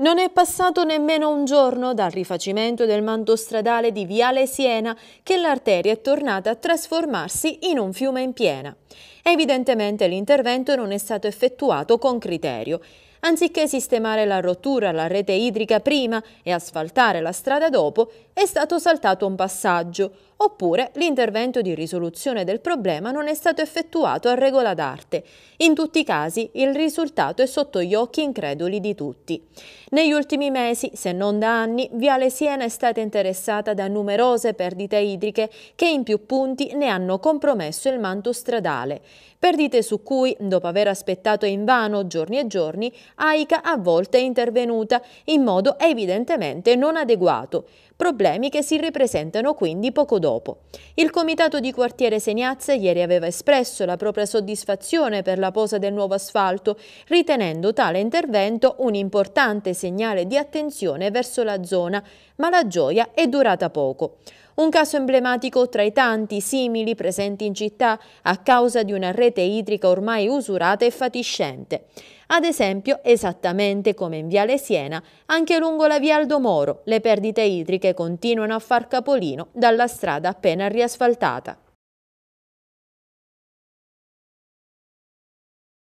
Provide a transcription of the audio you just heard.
Non è passato nemmeno un giorno dal rifacimento del manto stradale di Viale Siena che l'arteria è tornata a trasformarsi in un fiume in piena. Evidentemente l'intervento non è stato effettuato con criterio. Anziché sistemare la rottura alla rete idrica prima e asfaltare la strada dopo, è stato saltato un passaggio, oppure l'intervento di risoluzione del problema non è stato effettuato a regola d'arte. In tutti i casi il risultato è sotto gli occhi increduli di tutti. Negli ultimi mesi, se non da anni, Viale Siena è stata interessata da numerose perdite idriche che in più punti ne hanno compromesso il manto stradale perdite su cui, dopo aver aspettato invano giorni e giorni, AICA a volte è intervenuta in modo evidentemente non adeguato, problemi che si ripresentano quindi poco dopo. Il comitato di quartiere Segnazze ieri aveva espresso la propria soddisfazione per la posa del nuovo asfalto, ritenendo tale intervento un importante segnale di attenzione verso la zona, ma la gioia è durata poco. Un caso emblematico tra i tanti simili presenti in città a causa di una rete idrica ormai usurata e fatiscente. Ad esempio, esattamente come in Viale Siena, anche lungo la Via Aldo Moro le perdite idriche continuano a far capolino dalla strada appena riasfaltata.